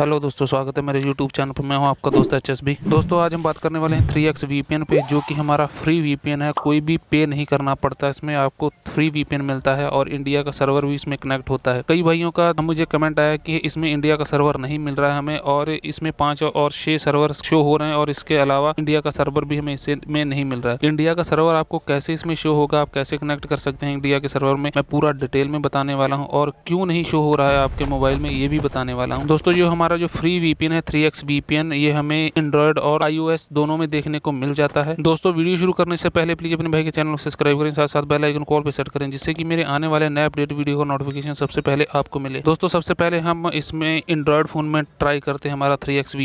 hello दोस्तों स्वागत है मेरे यूट्यूब चैनल पर मैं हूं आपका दोस्त एच एस दोस्तों आज हम बात करने वाले हैं थ्री एक्स वी पे जो कि हमारा फ्री वी है कोई भी पे नहीं करना पड़ता इसमें आपको फ्री वी मिलता है और इंडिया का सर्वर भी इसमें कनेक्ट होता है कई भाइयों का मुझे कमेंट आया कि इसमें इंडिया का सर्वर नहीं मिल रहा है हमें और इसमें पाँच और छः सर्वर शो हो रहे हैं और इसके अलावा इंडिया का सर्वर भी हमें इसे में नहीं मिल रहा है इंडिया का सर्वर आपको कैसे इसमें शो होगा आप कैसे कनेक्ट कर सकते हैं इंडिया के सर्वर में मैं पूरा डिटेल में बताने वाला हूँ और क्यों नहीं शो हो रहा है आपके मोबाइल में ये भी बताने वाला हूँ दोस्तों जो हमारे हमारा जो फ्री वीपीएन है थ्री एक्स वीपीएन ये हमें एंड्रॉयड और आईओएस दोनों में देखने को मिल जाता है दोस्तों वीडियो शुरू करने से पहले प्लीज अपने भाई के चैनल को सब्सक्राइब करें साथ साथ बेल आइकन कॉल पर सेट करें जिससे कि मेरे आने वाले नए अपडेट वीडियो का नोटिफिकेशन सबसे पहले आपको मिले दोस्तों सबसे पहले हम इसमें एंड्रॉयड फोन में ट्राई करते हैं हमारा थ्री एक्स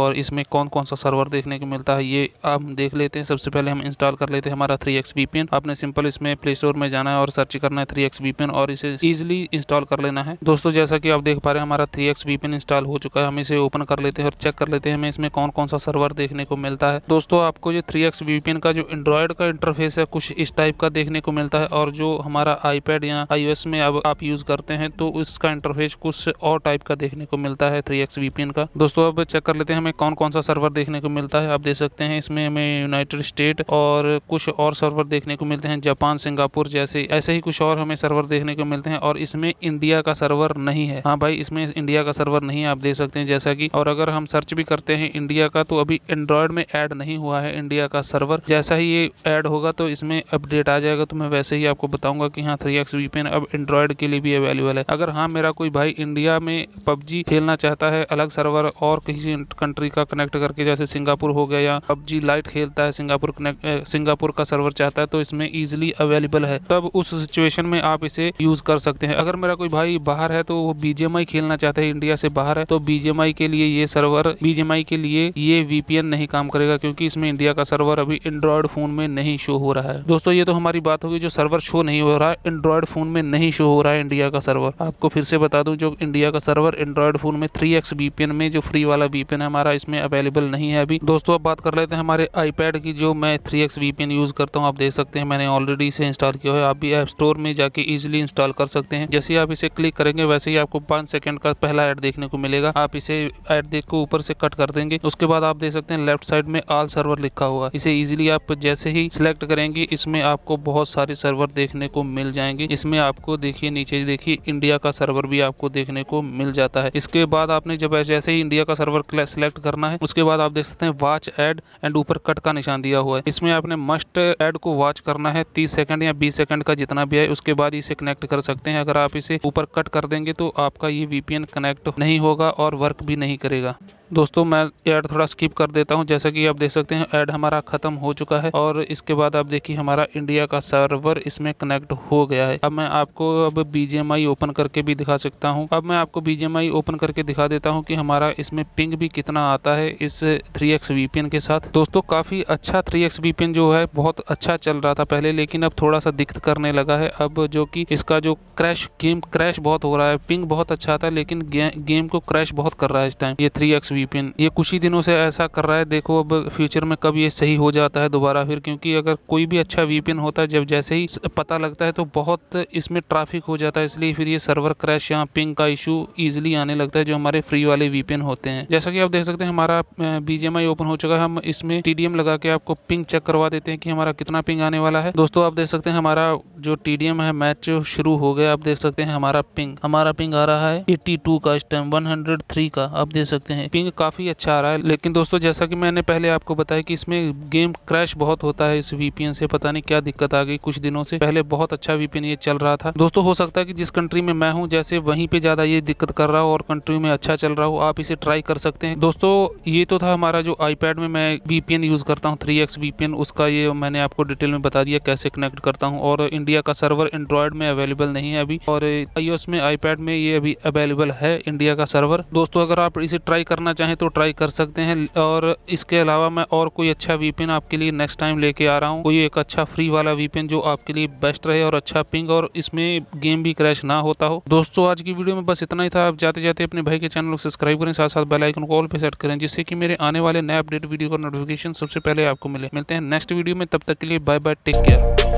और इसमें कौन कौन सा सर्वर देखने को मिलता है ये आप देख लेते हैं सबसे पहले हम इंस्टॉल कर लेते हैं हमारा थ्री एक्स आपने सिंपल इसमें प्ले स्टोर में जाना है और सर्च करना है थ्री एक्स और इसे ईजिली इंस्टॉल कर लेना है दोस्तों जैसा की आप देख पा रहे हैं हमारा थ्री एक्स इंस्टॉल हो चुका चुका है हम इसे ओपन कर लेते हैं और चेक कर लेते हैं हमें इसमें कौन कौन सा सर्वर देखने को मिलता है दोस्तों आपको ये थ्री एक्स का जो एंड्रॉयड का इंटरफेस है कुछ इस टाइप का देखने को मिलता है और जो हमारा आईपैड या आई में अब आप यूज करते हैं तो उसका इंटरफेस कुछ और टाइप का देखने को मिलता है थ्री एक्स का दोस्तों अब चेक कर लेते हैं हमें कौन कौन सा सर्वर देखने को मिलता है आप देख सकते हैं इसमें हमें यूनाइटेड स्टेट और कुछ और सर्वर देखने को मिलते हैं जापान सिंगापुर जैसे ऐसे ही कुछ और हमें सर्वर देखने को मिलते हैं और इसमें इंडिया का सर्वर नहीं है हाँ भाई इसमें इंडिया का सर्वर नहीं है आप देख दे सकते हैं जैसा कि और अगर हम सर्च भी करते हैं इंडिया का तो अभी एंड्रॉयड में ऐड नहीं हुआ है इंडिया का सर्वर जैसा ही ये ऐड होगा तो इसमें अपडेट आ जाएगा तो मैं वैसे ही आपको बताऊंगा कि हाँ थ्री एक्स अब एंड्रॉयड के लिए भी अवेलेबल है अगर हाँ मेरा कोई भाई इंडिया में पबजी खेलना चाहता है अलग सर्वर और किसी कंट्री का कनेक्ट करके जैसे सिंगापुर हो गया या पबजी लाइट खेलता है सिंगापुर सिंगापुर का सर्वर चाहता है तो इसमें ईजिली अवेलेबल है तब उस सिचुएशन में आप इसे यूज कर सकते हैं अगर मेरा कोई भाई बाहर है तो वो बीजेएमआई खेलना चाहता है इंडिया से बाहर है तो बीजेमआई के लिए ये सर्वर बीजेमआई के लिए ये वीपीएन नहीं काम करेगा क्योंकि इसमें इंडिया का सर्वर अभी एंड्रॉयड फोन में नहीं शो हो रहा है दोस्तों ये तो हमारी बात होगी जो सर्वर शो नहीं हो रहा एंड्रॉयड फोन में नहीं शो हो रहा है इंडिया का सर्वर आपको फिर से बता दूं जो इंडिया का सर्वर एंड्रॉयड फोन में थ्री एक्स में जो फ्री वाला वीपीएन है हमारा इसमें अवेलेबल नहीं है अभी दोस्तों अब बात कर लेते हैं हमारे आईपैड की जो मैं थ्री एक्स वीपीएन यूज करता हूँ आप देख सकते हैं मैंने ऑलरेडी इसे इंस्टॉल किया है आप भी एप स्टोर में जाके इजिली इंस्टॉल कर सकते हैं जैसे ही आप इसे क्लिक करेंगे वैसे ही आपको पांच सेकंड का पहला एड देखने को मिलेगा जाएगा आप इसे एट देख को ऊपर से कट कर देंगे उसके बाद आप देख सकते हैं लेफ्ट साइड में आल सर्वर लिखा हुआ इसे इजिली आप जैसे ही सिलेक्ट करेंगे इसमें आपको बहुत सारे सर्वर देखने को मिल जाएंगे इसमें आपको देखिए नीचे देखिए इंडिया का सर्वर भी आपको देखने को मिल जाता है इसके बाद आपने जब जैसे ही इंडिया का सर्वर सिलेक्ट करना है उसके बाद आप देख सकते हैं वाच एड एंड ऊपर कट का निशान दिया हुआ है इसमें आपने मस्ट एड को वॉच करना है तीस सेकंड या बीस सेकंड का जितना भी है उसके बाद इसे कनेक्ट कर सकते हैं अगर आप इसे ऊपर कट कर देंगे तो आपका ये वीपीएन कनेक्ट नहीं होगा और वर्क भी नहीं करेगा दोस्तों मैं ऐड थोड़ा स्किप कर देता हूं जैसा कि आप देख सकते हैं ऐड हमारा ख़त्म हो चुका है और इसके बाद आप देखिए हमारा इंडिया का सर्वर इसमें कनेक्ट हो गया है अब मैं आपको अब बीजेमआई ओपन करके भी दिखा सकता हूं अब मैं आपको बीजेमआई ओपन करके दिखा देता हूं कि हमारा इसमें पिंग भी कितना आता है इस थ्री एक्स के साथ दोस्तों काफ़ी अच्छा थ्री एक्स जो है बहुत अच्छा चल रहा था पहले लेकिन अब थोड़ा सा दिक्कत करने लगा है अब जो की इसका जो क्रैश गेम क्रैश बहुत हो रहा है पिंग बहुत अच्छा था लेकिन गेम को क्रैश बहुत कर रहा है इस टाइम ये थ्री एक्स वीपीएन ये कुछ ही दिनों से ऐसा कर रहा है देखो अब फ्यूचर में कब ये सही हो जाता है दोबारा फिर क्योंकि अगर कोई भी अच्छा वीपीएन होता है जब जैसे ही पता लगता है तो बहुत इसमें ट्रैफिक हो जाता है इसलिए फिर ये सर्वर क्रैश या पिंग का इशू ईजिली आने लगता है जो हमारे फ्री वाले वीपीएन होते हैं जैसा कि आप देख सकते हैं हमारा बीजेमआई ओपन हो चुका है हम इसमें टीडीएम लगा के आपको पिंग चेक करवा देते हैं कि हमारा कितना पिंग आने वाला है दोस्तों आप देख सकते हैं हमारा जो टीडीएम है मैच शुरू हो गया आप देख सकते हैं हमारा पिंग हमारा पिंग आ रहा है एट्टी का इस टाइम वन का आप देख सकते हैं पिंग ये काफ़ी अच्छा आ रहा है लेकिन दोस्तों जैसा कि मैंने पहले आपको बताया कि इसमें गेम क्रैश बहुत होता है इस वीपीएन से पता नहीं क्या दिक्कत आ गई कुछ दिनों से पहले बहुत अच्छा वीपीएन ये चल रहा था दोस्तों हो सकता है कि जिस कंट्री में मैं हूँ जैसे वहीं पे ज़्यादा ये दिक्कत कर रहा हो और कंट्री में अच्छा चल रहा हो आप इसे ट्राई कर सकते हैं दोस्तों ये तो था हमारा जो आईपैड में मैं वीपीएन यूज़ करता हूँ थ्री एक्स वीपीएन उसका ये मैंने आपको डिटेल में बता दिया कैसे कनेक्ट करता हूँ और इंडिया का सर्वर एंड्रॉयड में अवेलेबल नहीं है अभी और आई में आईपैड में ये अभी अवेलेबल है इंडिया का सर्वर दोस्तों अगर आप इसे ट्राई करना चाहें तो ट्राई कर सकते हैं और इसके अलावा मैं और कोई अच्छा वीपिन आपके लिए नेक्स्ट टाइम लेके आ रहा हूँ कोई एक अच्छा फ्री वाला वीपिन जो आपके लिए बेस्ट रहे और अच्छा पिंग और इसमें गेम भी क्रैश ना होता हो दोस्तों आज की वीडियो में बस इतना ही था आप जाते जाते अपने भाई के चैनल को सब्सक्राइब करें साथ साथ बेलाइकन को ऑल सेट करें जिससे कि मेरे आने वाले नए अपडेट वीडियो का नोटिफिकेशन सबसे पहले आपको मिले मिलते हैं नेक्स्ट वीडियो में तब तक के लिए बाय बाय टेक केयर